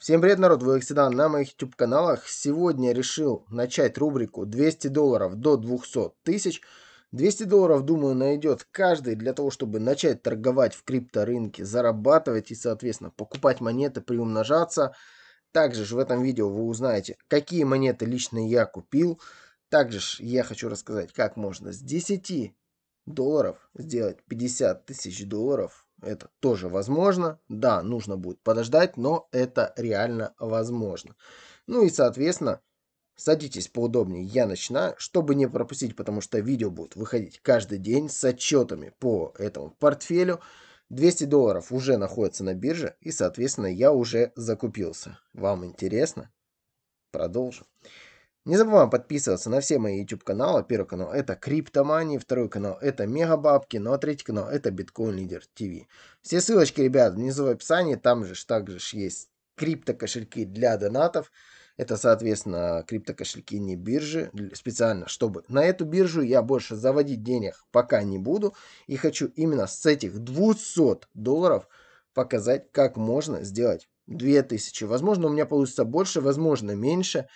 Всем привет, народ! Вы всегда на моих YouTube каналах. Сегодня решил начать рубрику 200 долларов до 200 тысяч. 200 долларов, думаю, найдет каждый для того, чтобы начать торговать в крипторынке, зарабатывать и, соответственно, покупать монеты, приумножаться. Также же в этом видео вы узнаете, какие монеты лично я купил. Также же я хочу рассказать, как можно с 10 долларов сделать 50 тысяч долларов это тоже возможно. Да, нужно будет подождать, но это реально возможно. Ну и, соответственно, садитесь поудобнее. Я начинаю, чтобы не пропустить, потому что видео будет выходить каждый день с отчетами по этому портфелю. 200 долларов уже находится на бирже, и, соответственно, я уже закупился. Вам интересно? Продолжим. Не забываем подписываться на все мои YouTube каналы. Первый канал это Криптомани, второй канал это Мегабабки, ну а третий канал это Биткоин Лидер ТВ. Все ссылочки, ребят, внизу в описании, там же также есть криптокошельки для донатов. Это, соответственно, криптокошельки не биржи. Специально, чтобы на эту биржу я больше заводить денег пока не буду. И хочу именно с этих 200 долларов показать, как можно сделать 2000. Возможно, у меня получится больше, возможно, меньше.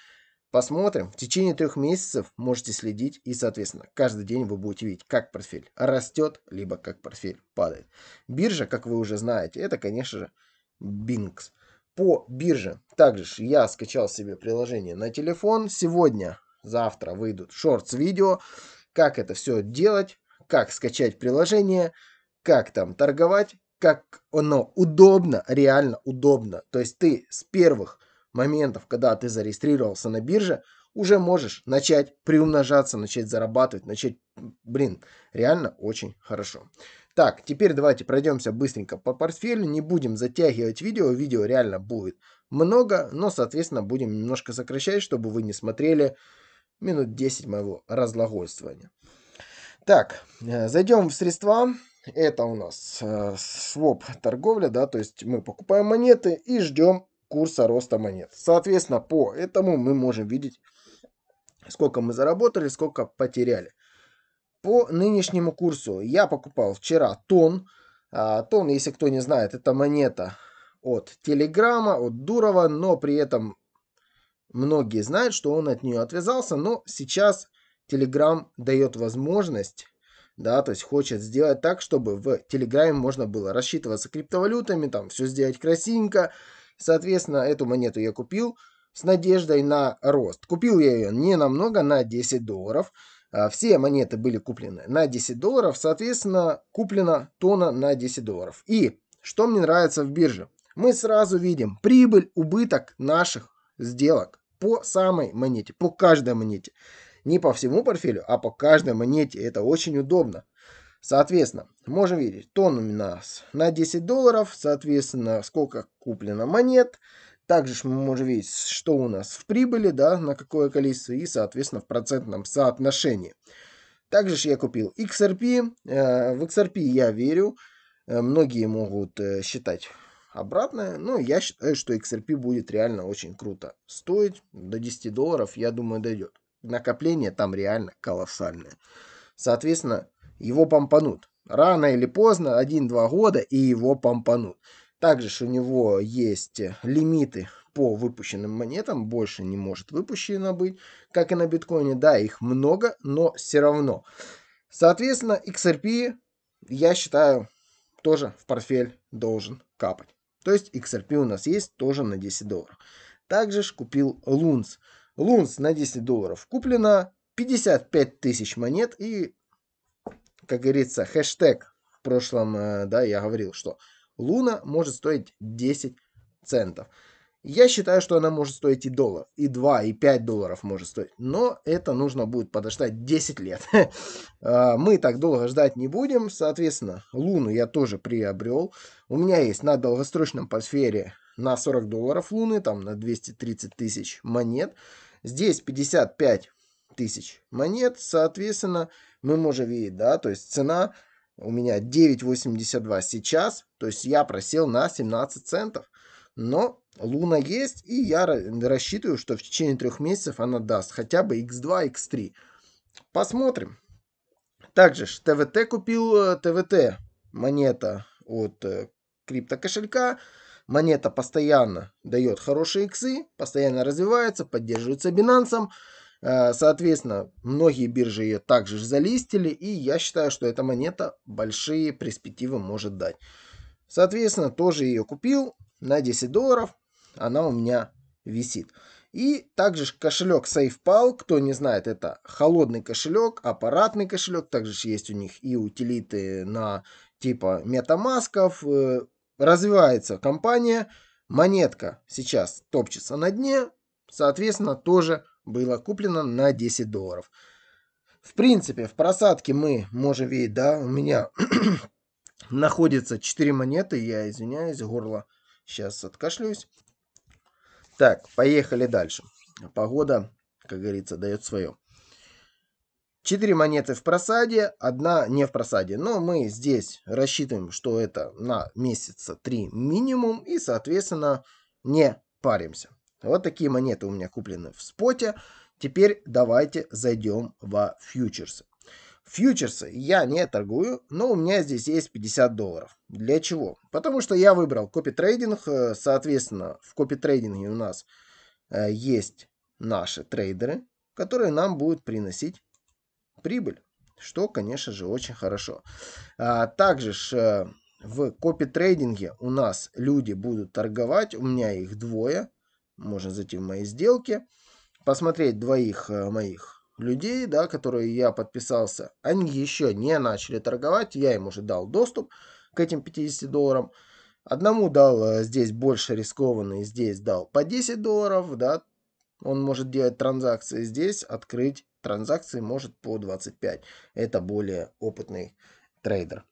Посмотрим. В течение трех месяцев можете следить и, соответственно, каждый день вы будете видеть, как портфель растет, либо как портфель падает. Биржа, как вы уже знаете, это, конечно же, Бинкс. По бирже также я скачал себе приложение на телефон. Сегодня, завтра выйдут шортс-видео, как это все делать, как скачать приложение, как там торговать, как оно удобно, реально удобно. То есть ты с первых моментов, когда ты зарегистрировался на бирже, уже можешь начать приумножаться, начать зарабатывать, начать, блин, реально очень хорошо. Так, теперь давайте пройдемся быстренько по портфелю, не будем затягивать видео, видео реально будет много, но, соответственно, будем немножко сокращать, чтобы вы не смотрели минут 10 моего разлагольствования. Так, э, зайдем в средства, это у нас э, своп торговля, да, то есть мы покупаем монеты и ждем курса роста монет. Соответственно, по этому мы можем видеть, сколько мы заработали, сколько потеряли. По нынешнему курсу я покупал вчера тон. А, тон, если кто не знает, это монета от Телеграма, от Дурова, но при этом многие знают, что он от нее отвязался, но сейчас Телеграм дает возможность, да, то есть хочет сделать так, чтобы в Телеграме можно было рассчитываться криптовалютами, там все сделать красивенько, Соответственно, эту монету я купил с надеждой на рост. Купил я ее не намного, на 10 долларов. А, все монеты были куплены на 10 долларов, соответственно, куплена тона на 10 долларов. И что мне нравится в бирже? Мы сразу видим прибыль, убыток наших сделок по самой монете, по каждой монете. Не по всему портфелю, а по каждой монете. Это очень удобно. Соответственно, можем видеть, тон у нас на 10 долларов, соответственно, сколько куплено монет. Также мы можем видеть, что у нас в прибыли, да, на какое количество и, соответственно, в процентном соотношении. Также же я купил XRP. Э, в XRP я верю. Э, многие могут э, считать обратное, но я считаю, что XRP будет реально очень круто стоить. До 10 долларов, я думаю, дойдет. Накопление там реально колоссальное. Соответственно, его помпанут. Рано или поздно, один-два года, и его помпанут. Также же у него есть э, лимиты по выпущенным монетам, больше не может выпущено быть, как и на биткоине. Да, их много, но все равно. Соответственно, XRP, я считаю, тоже в портфель должен капать. То есть XRP у нас есть тоже на 10 долларов. Также ж купил Лунс. Лунс на 10 долларов куплено, 55 тысяч монет и как говорится, хэштег в прошлом, э, да, я говорил, что луна может стоить 10 центов. Я считаю, что она может стоить и доллар, и 2, и 5 долларов может стоить. Но это нужно будет подождать 10 лет. Э, мы так долго ждать не будем. Соответственно, Луну я тоже приобрел. У меня есть на долгосрочном портфеле на 40 долларов Луны, там на 230 тысяч монет. Здесь 55 тысяч монет. Соответственно, мы можем видеть, да, то есть цена у меня 9.82 сейчас, то есть я просел на 17 центов. Но луна есть, и я рассчитываю, что в течение трех месяцев она даст хотя бы x2, x3. Посмотрим. Также ТВТ купил ТВТ, э, монета от э, крипто кошелька. Монета постоянно дает хорошие иксы, постоянно развивается, поддерживается бинансом Э, соответственно, многие биржи ее также залистили, и я считаю, что эта монета большие перспективы может дать. Соответственно, тоже ее купил на 10 долларов, она у меня висит. И также кошелек SafePal, кто не знает, это холодный кошелек, аппаратный кошелек, также есть у них и утилиты на типа метамасков. Э, развивается компания, монетка сейчас топчется на дне, соответственно, тоже было куплено на 10 долларов. В принципе, в просадке мы можем видеть, да, у меня находится 4 монеты, я извиняюсь, горло сейчас откашлюсь. Так, поехали дальше. Погода, как говорится, дает свое. 4 монеты в просаде, одна не в просаде. Но мы здесь рассчитываем, что это на месяца 3 минимум и, соответственно, не паримся. Вот такие монеты у меня куплены в споте. Теперь давайте зайдем во фьючерсы. Фьючерсы я не торгую, но у меня здесь есть 50 долларов. Для чего? Потому что я выбрал копи-трейдинг. Э, соответственно, в копи-трейдинге у нас э, есть наши трейдеры, которые нам будут приносить прибыль, что, конечно же, очень хорошо. А также э, в копи-трейдинге у нас люди будут торговать, у меня их двое можно зайти в мои сделки, посмотреть двоих э, моих людей, да, которые я подписался, они еще не начали торговать, я им уже дал доступ к этим 50 долларам. Одному дал э, здесь больше рискованный, здесь дал по 10 долларов, да, он может делать транзакции здесь, открыть транзакции может по 25. Это более опытный трейдер.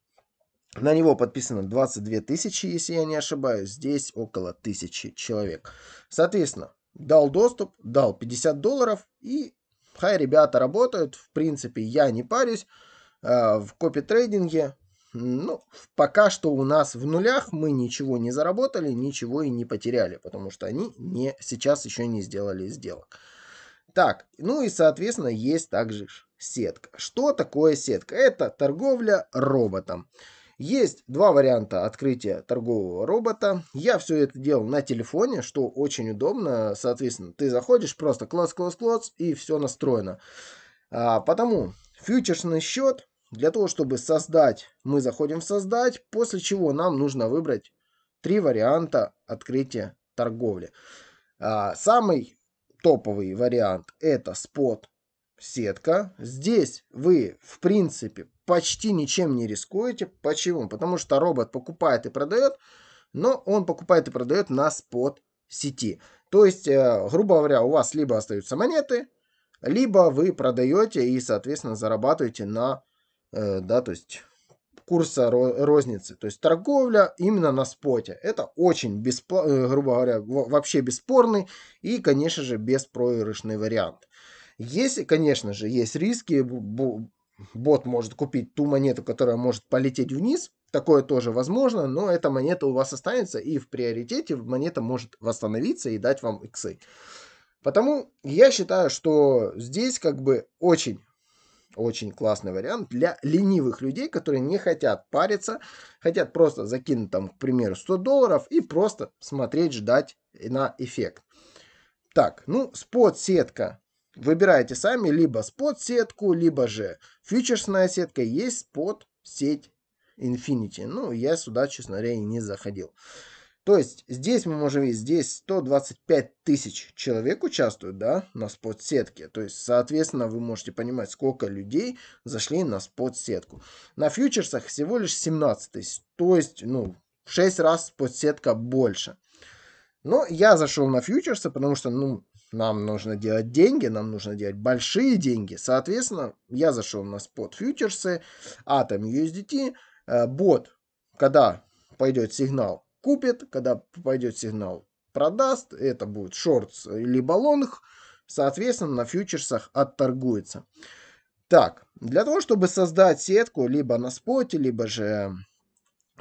На него подписано 22 тысячи, если я не ошибаюсь. Здесь около тысячи человек. Соответственно, дал доступ, дал 50 долларов и хай, ребята работают. В принципе, я не парюсь. А, в копи-трейдинге ну, пока что у нас в нулях, мы ничего не заработали, ничего и не потеряли, потому что они не, сейчас еще не сделали сделок. Так, ну и, соответственно, есть также сетка. Что такое сетка? Это торговля роботом. Есть два варианта открытия торгового робота. Я все это делал на телефоне, что очень удобно. Соответственно, ты заходишь, просто класс-класс-класс, и все настроено. А, потому фьючерсный счет, для того, чтобы создать, мы заходим в создать, после чего нам нужно выбрать три варианта открытия торговли. А, самый топовый вариант это спот сетка. Здесь вы, в принципе, почти ничем не рискуете. Почему? Потому что робот покупает и продает, но он покупает и продает на спот сети. То есть, э, грубо говоря, у вас либо остаются монеты, либо вы продаете и, соответственно, зарабатываете на, э, да, то есть курса розницы. То есть торговля именно на споте. Это очень, беспла... Э, грубо говоря, вообще бесспорный и, конечно же, беспроигрышный вариант. Если, конечно же, есть риски, бот может купить ту монету, которая может полететь вниз. Такое тоже возможно, но эта монета у вас останется, и в приоритете монета может восстановиться и дать вам иксы. Потому я считаю, что здесь как бы очень очень классный вариант для ленивых людей, которые не хотят париться, хотят просто закинуть там, к примеру, 100 долларов и просто смотреть, ждать на эффект. Так, ну, спот сетка Выбираете сами либо спот-сетку, либо же фьючерсная сетка. Есть спот-сеть Infinity. Ну, я сюда, честно говоря, и не заходил. То есть здесь мы можем видеть, здесь 125 тысяч человек участвуют да, на спот-сетке. То есть, соответственно, вы можете понимать, сколько людей зашли на спот-сетку. На фьючерсах всего лишь 17 тысяч. То есть, ну, в 6 раз спот-сетка больше. Но я зашел на фьючерсы, потому что, ну, нам нужно делать деньги, нам нужно делать большие деньги. Соответственно, я зашел на спот фьючерсы, атом USDT, э, бот, когда пойдет сигнал, купит, когда пойдет сигнал, продаст, это будет шортс либо лонг, соответственно, на фьючерсах отторгуется. Так, для того, чтобы создать сетку либо на споте, либо же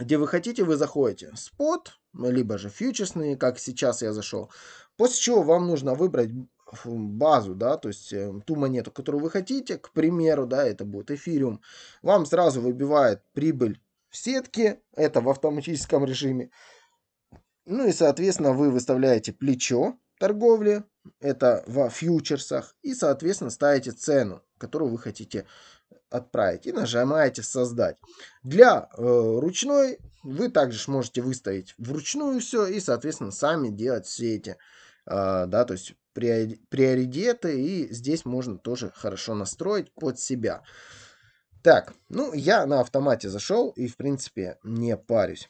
где вы хотите, вы заходите. Спот, либо же фьючерсные, как сейчас я зашел. После чего вам нужно выбрать базу, да, то есть э, ту монету, которую вы хотите, к примеру, да, это будет эфириум, вам сразу выбивает прибыль в сетке, это в автоматическом режиме. Ну и, соответственно, вы выставляете плечо торговли, это во фьючерсах, и, соответственно, ставите цену, которую вы хотите отправить и нажимаете создать. Для э, ручной вы также можете выставить вручную все и, соответственно, сами делать все эти, э, да, то есть приоритеты, и здесь можно тоже хорошо настроить под себя. Так, ну, я на автомате зашел и, в принципе, не парюсь.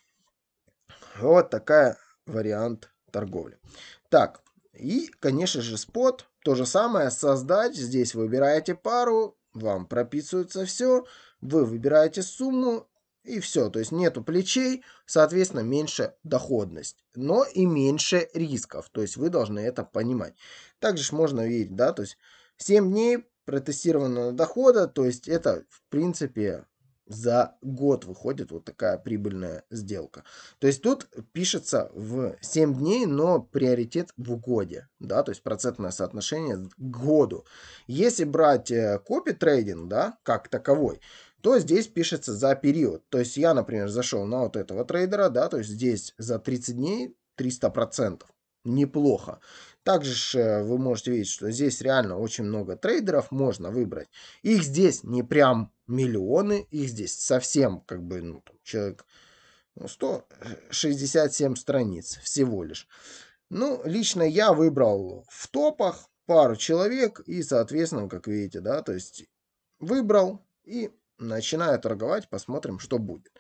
Вот такая вариант торговли. Так, и, конечно же, спот. То же самое создать. Здесь выбираете пару, вам прописывается все, вы выбираете сумму и все. То есть нету плечей, соответственно, меньше доходность, но и меньше рисков. То есть вы должны это понимать. Также можно видеть, да, то есть 7 дней протестированного дохода, то есть это, в принципе, за год выходит вот такая прибыльная сделка. То есть тут пишется в 7 дней, но приоритет в годе, да, то есть процентное соотношение к году. Если брать э, копи трейдинг, да, как таковой, то здесь пишется за период. То есть я, например, зашел на вот этого трейдера, да, то есть здесь за 30 дней 300%. Неплохо. Также э, вы можете видеть, что здесь реально очень много трейдеров можно выбрать. Их здесь не прям миллионы, их здесь совсем как бы ну, человек 167 ну, э, страниц всего лишь. Ну, лично я выбрал в топах пару человек и, соответственно, как видите, да, то есть выбрал и начинаю торговать, посмотрим, что будет.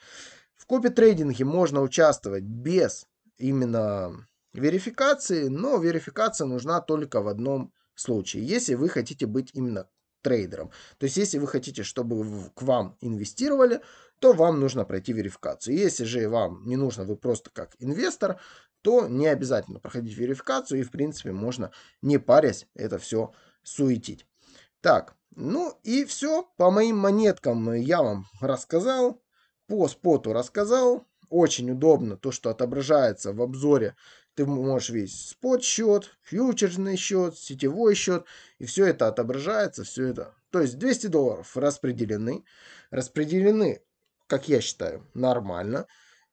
В копи-трейдинге можно участвовать без именно верификации, но верификация нужна только в одном случае, если вы хотите быть именно трейдером. То есть, если вы хотите, чтобы к вам инвестировали, то вам нужно пройти верификацию. Если же вам не нужно, вы просто как инвестор, то не обязательно проходить верификацию и, в принципе, можно, не парясь, это все суетить. Так, ну и все. По моим монеткам я вам рассказал, по споту рассказал. Очень удобно то, что отображается в обзоре ты можешь видеть спот-счет, фьючерсный счет, сетевой счет, и все это отображается, все это. То есть 200 долларов распределены, распределены, как я считаю, нормально.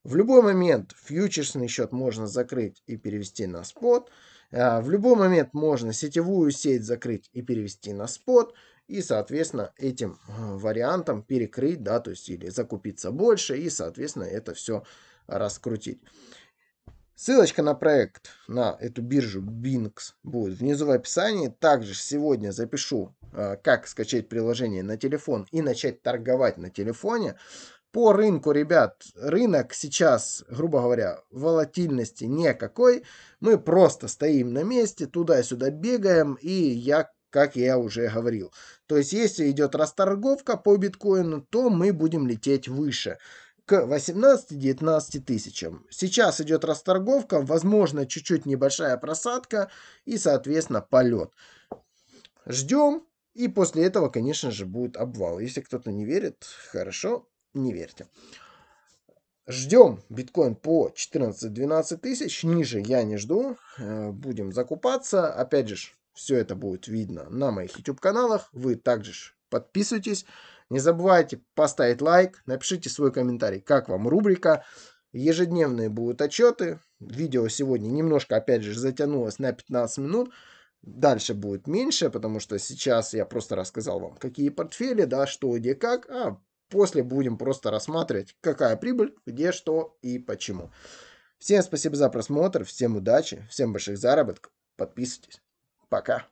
В любой момент фьючерсный счет можно закрыть и перевести на спот. А, в любой момент можно сетевую сеть закрыть и перевести на спот. И, соответственно, этим э, вариантом перекрыть, да, то есть или закупиться больше, и, соответственно, это все раскрутить. Ссылочка на проект, на эту биржу Binx будет внизу в описании. Также сегодня запишу, э, как скачать приложение на телефон и начать торговать на телефоне. По рынку, ребят, рынок сейчас, грубо говоря, волатильности никакой. Мы просто стоим на месте, туда-сюда бегаем, и я как я уже говорил. То есть, если идет расторговка по биткоину, то мы будем лететь выше к 18-19 тысячам. Сейчас идет расторговка, возможно, чуть-чуть небольшая просадка и, соответственно, полет. Ждем, и после этого, конечно же, будет обвал. Если кто-то не верит, хорошо, не верьте. Ждем биткоин по 14-12 тысяч. Ниже я не жду. Э, будем закупаться. Опять же, все это будет видно на моих YouTube-каналах. Вы также подписывайтесь. Не забывайте поставить лайк, напишите свой комментарий, как вам рубрика. Ежедневные будут отчеты. Видео сегодня немножко, опять же, затянулось на 15 минут. Дальше будет меньше, потому что сейчас я просто рассказал вам, какие портфели, да, что, где, как. А после будем просто рассматривать, какая прибыль, где, что и почему. Всем спасибо за просмотр, всем удачи, всем больших заработков. Подписывайтесь. Пока.